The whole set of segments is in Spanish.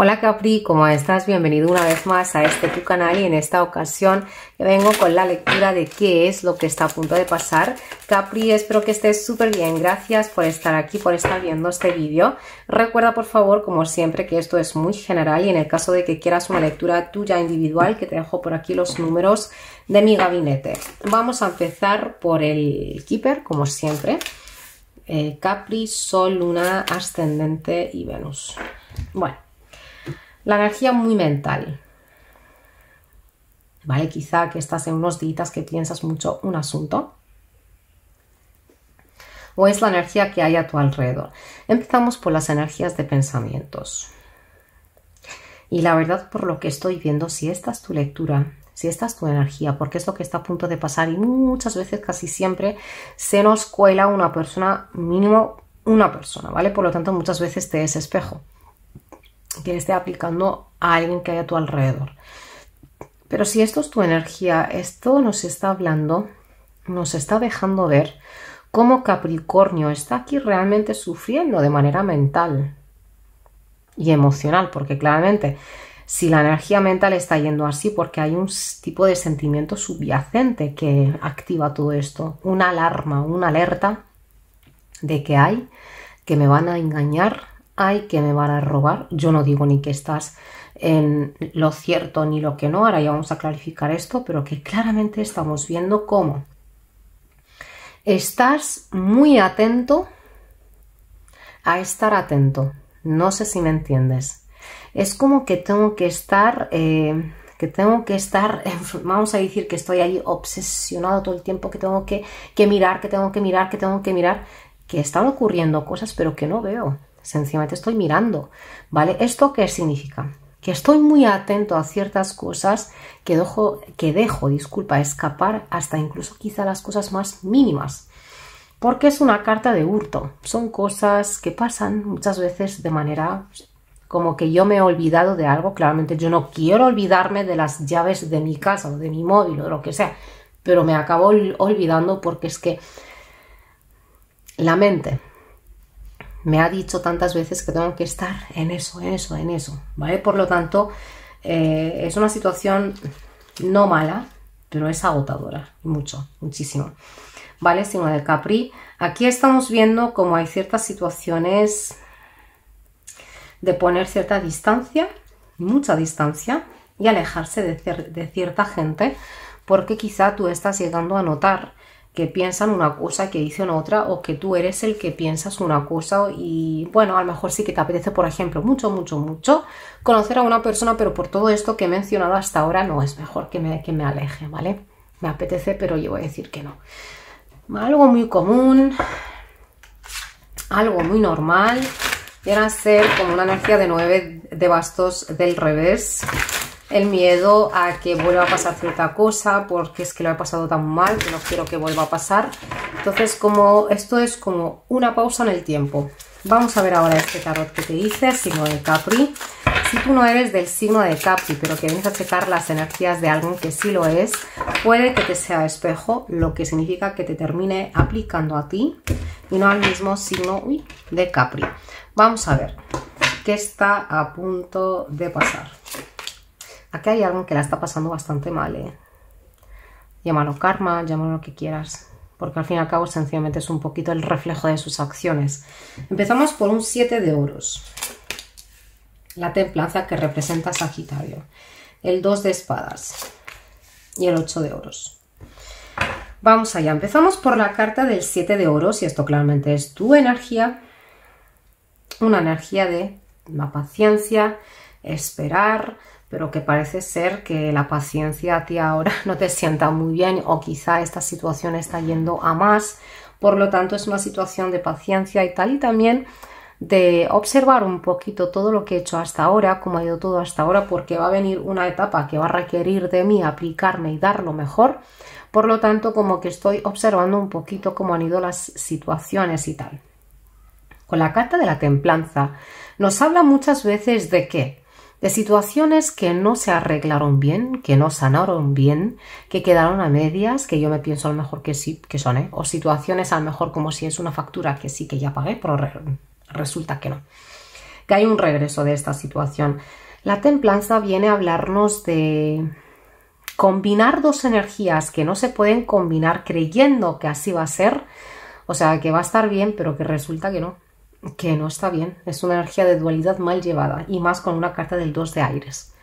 Hola Capri, ¿cómo estás? Bienvenido una vez más a este tu canal y en esta ocasión vengo con la lectura de qué es lo que está a punto de pasar. Capri, espero que estés súper bien, gracias por estar aquí, por estar viendo este vídeo. Recuerda por favor, como siempre, que esto es muy general y en el caso de que quieras una lectura tuya individual, que te dejo por aquí los números de mi gabinete. Vamos a empezar por el Keeper, como siempre. Eh, Capri, Sol, Luna, Ascendente y Venus. Bueno. La energía muy mental. ¿Vale? Quizá que estás en unos días que piensas mucho un asunto. O es la energía que hay a tu alrededor. Empezamos por las energías de pensamientos. Y la verdad, por lo que estoy viendo, si esta es tu lectura, si esta es tu energía, porque es lo que está a punto de pasar y muchas veces, casi siempre, se nos cuela una persona, mínimo una persona, ¿vale? Por lo tanto, muchas veces te es espejo que esté aplicando a alguien que hay a tu alrededor. Pero si esto es tu energía, esto nos está hablando, nos está dejando ver cómo Capricornio está aquí realmente sufriendo de manera mental y emocional, porque claramente si la energía mental está yendo así, porque hay un tipo de sentimiento subyacente que activa todo esto, una alarma, una alerta de que hay, que me van a engañar, hay que me van a robar. Yo no digo ni que estás en lo cierto ni lo que no, ahora ya vamos a clarificar esto, pero que claramente estamos viendo cómo estás muy atento a estar atento. No sé si me entiendes. Es como que tengo que estar, eh, que tengo que estar, vamos a decir que estoy ahí obsesionado todo el tiempo, que tengo que mirar, que tengo que mirar, que tengo que mirar, que están ocurriendo cosas pero que no veo sencillamente estoy mirando, ¿vale? ¿Esto qué significa? Que estoy muy atento a ciertas cosas que dejo, que dejo, disculpa, escapar hasta incluso quizá las cosas más mínimas. Porque es una carta de hurto. Son cosas que pasan muchas veces de manera como que yo me he olvidado de algo. Claramente yo no quiero olvidarme de las llaves de mi casa o de mi móvil o de lo que sea. Pero me acabo olvidando porque es que la mente me ha dicho tantas veces que tengo que estar en eso, en eso, en eso, ¿vale? Por lo tanto, eh, es una situación no mala, pero es agotadora, mucho, muchísimo. ¿Vale? Signo de Capri. Aquí estamos viendo como hay ciertas situaciones de poner cierta distancia, mucha distancia, y alejarse de cierta gente, porque quizá tú estás llegando a notar que piensan una cosa, que dicen otra, o que tú eres el que piensas una cosa y bueno, a lo mejor sí que te apetece, por ejemplo, mucho, mucho, mucho conocer a una persona, pero por todo esto que he mencionado hasta ahora no es mejor que me, que me aleje, ¿vale? Me apetece, pero yo voy a decir que no. Algo muy común, algo muy normal, viene a ser como una energía de nueve de bastos del revés el miedo a que vuelva a pasar cierta cosa porque es que lo he pasado tan mal que no quiero que vuelva a pasar. Entonces, como esto es como una pausa en el tiempo. Vamos a ver ahora este tarot que te dice, signo de Capri. Si tú no eres del signo de Capri, pero que vienes a checar las energías de alguien que sí lo es, puede que te sea espejo, lo que significa que te termine aplicando a ti y no al mismo signo de Capri. Vamos a ver qué está a punto de pasar que hay alguien que la está pasando bastante mal. ¿eh? Llámalo karma, llámalo lo que quieras, porque al fin y al cabo sencillamente es un poquito el reflejo de sus acciones. Empezamos por un 7 de oros, la templanza que representa Sagitario, el 2 de espadas y el 8 de oros. Vamos allá, empezamos por la carta del 7 de oros y esto claramente es tu energía, una energía de la paciencia, esperar, pero que parece ser que la paciencia a ti ahora no te sienta muy bien o quizá esta situación está yendo a más. Por lo tanto, es una situación de paciencia y tal y también de observar un poquito todo lo que he hecho hasta ahora, cómo ha ido todo hasta ahora, porque va a venir una etapa que va a requerir de mí aplicarme y dar lo mejor. Por lo tanto, como que estoy observando un poquito cómo han ido las situaciones y tal. Con la carta de la templanza nos habla muchas veces de que de situaciones que no se arreglaron bien, que no sanaron bien, que quedaron a medias, que yo me pienso a lo mejor que sí, que son, ¿eh? o situaciones a lo mejor como si es una factura que sí que ya pagué, pero resulta que no, que hay un regreso de esta situación. La templanza viene a hablarnos de combinar dos energías que no se pueden combinar creyendo que así va a ser, o sea, que va a estar bien, pero que resulta que no que no está bien. Es una energía de dualidad mal llevada y más con una carta del 2 de aires.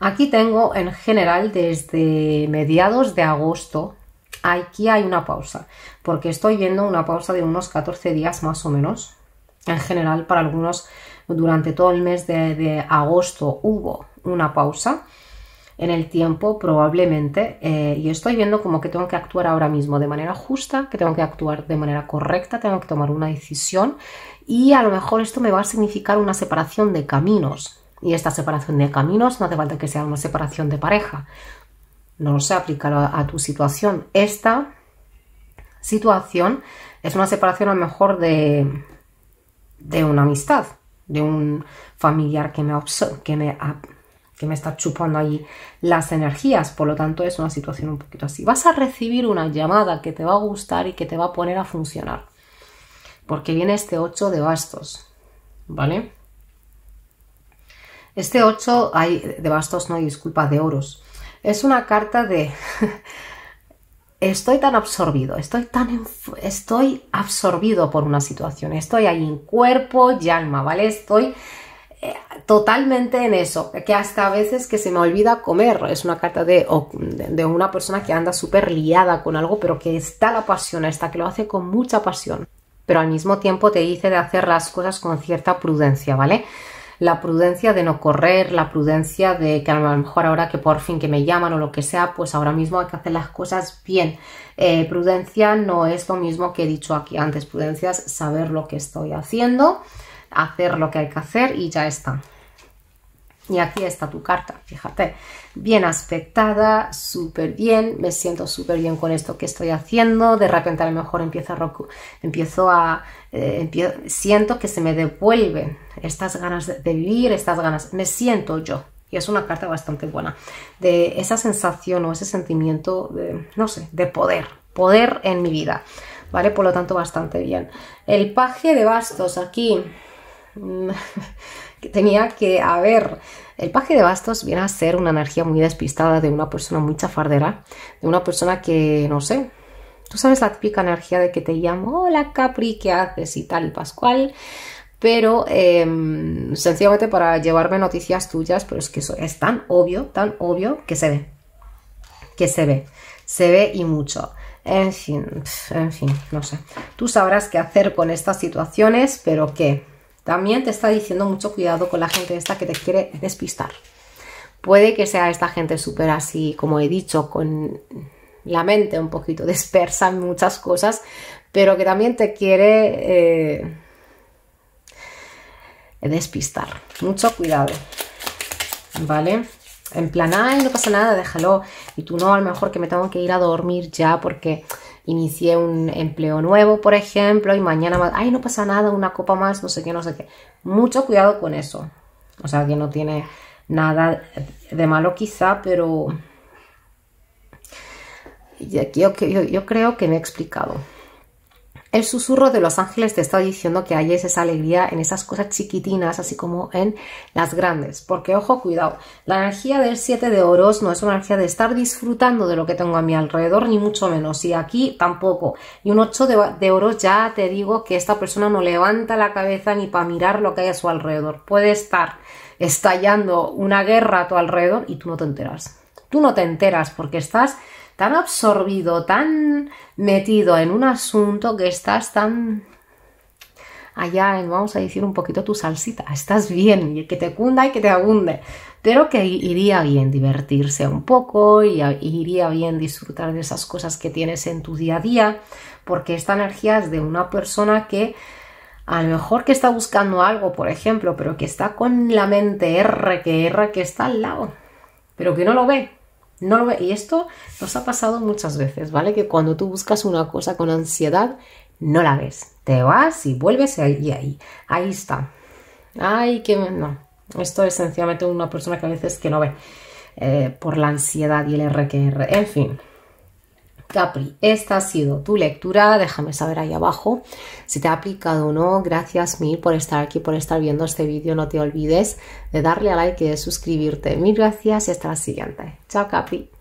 Aquí tengo en general desde mediados de agosto, aquí hay una pausa, porque estoy viendo una pausa de unos 14 días más o menos. En general, para algunos, durante todo el mes de, de agosto hubo una pausa en el tiempo probablemente eh, y estoy viendo como que tengo que actuar ahora mismo de manera justa, que tengo que actuar de manera correcta, tengo que tomar una decisión y a lo mejor esto me va a significar una separación de caminos. Y esta separación de caminos no hace falta que sea una separación de pareja. No lo sé, aplicar a, tu situación. Esta situación es una separación a lo mejor de, de una amistad, de un familiar que me, que me que me está chupando ahí las energías, por lo tanto es una situación un poquito así. Vas a recibir una llamada que te va a gustar y que te va a poner a funcionar, porque viene este 8 de bastos, ¿vale? Este 8 de bastos, no, disculpa, de oros. Es una carta de estoy tan absorbido, estoy tan estoy absorbido por una situación, estoy ahí en cuerpo y alma, ¿vale? Estoy totalmente en eso, que hasta a veces que se me olvida comer, es una carta de, de una persona que anda súper liada con algo, pero que está la pasión, está que lo hace con mucha pasión, pero al mismo tiempo te dice de hacer las cosas con cierta prudencia, ¿vale? La prudencia de no correr, la prudencia de que a lo mejor ahora que por fin que me llaman o lo que sea, pues ahora mismo hay que hacer las cosas bien. Eh, prudencia no es lo mismo que he dicho aquí antes, prudencia es saber lo que estoy haciendo, hacer lo que hay que hacer y ya está. Y aquí está tu carta, fíjate, bien aspectada, súper bien, me siento súper bien con esto que estoy haciendo, de repente a lo mejor empiezo a, empiezo a eh, siento que se me devuelven estas ganas de vivir, estas ganas, me siento yo, y es una carta bastante buena, de esa sensación o ese sentimiento de, no sé, de poder, poder en mi vida, ¿vale? Por lo tanto, bastante bien. El paje de bastos aquí, que tenía que haber. El paje de bastos viene a ser una energía muy despistada de una persona muy chafardera, de una persona que, no sé, tú sabes la típica energía de que te llamo, hola Capri, ¿qué haces? y tal pascual. Pero em, sencillamente para llevarme noticias tuyas, pero es que eso es tan obvio, tan obvio que se ve. Que se ve. Se ve y mucho. En fin, en fin, no sé. Tú sabrás qué hacer con estas situaciones, pero que también te está diciendo mucho cuidado con la gente esta que te quiere despistar. Puede que sea esta gente súper así, como he dicho, con la mente un poquito dispersa en muchas cosas, pero que también te quiere eh, despistar. Mucho cuidado, ¿vale? En plan, ay, no pasa nada, déjalo. Y tú no, a lo mejor que me tengo que ir a dormir ya porque inicié un empleo nuevo, por ejemplo, y mañana ay, no pasa nada, una copa más, no sé qué, no sé qué. Mucho cuidado con eso. O sea, que no tiene nada de malo quizá, pero yo, yo creo que me he explicado el susurro de los ángeles te está diciendo que hay esa alegría en esas cosas chiquitinas, así como en las grandes. Porque, ojo, cuidado, la energía del 7 de oros no es una energía de estar disfrutando de lo que tengo a mi alrededor, ni mucho menos. Y aquí tampoco. Y un 8 de, de oros ya te digo que esta persona no levanta la cabeza ni para mirar lo que hay a su alrededor. Puede estar estallando una guerra a tu alrededor y tú no te enteras. Tú no te enteras porque estás tan absorbido, tan metido en un asunto que estás tan allá vamos a decir, un poquito tu salsita. Estás bien, y que te cunda y que te abunde. Pero que iría bien divertirse un poco y, iría bien disfrutar de esas cosas que tienes en tu día a día, porque esta energía es de una persona que a lo mejor que está buscando algo, por ejemplo, pero que está con la mente R que R que está al lado, pero que no lo ve, no lo ve. Y esto nos ha pasado muchas veces, ¿vale? Que cuando tú buscas una cosa con ansiedad, no la ves. Te vas y vuelves y ahí, ahí está. Ay, que no. Esto es sencillamente una persona que a veces que no ve eh, por la ansiedad y el RQR. En fin. Capri, esta ha sido tu lectura. Déjame saber ahí abajo si te ha aplicado o no. Gracias mil por estar aquí, por estar viendo este vídeo. No te olvides de darle a like y de suscribirte. Mil gracias y hasta la siguiente. Chao Capri.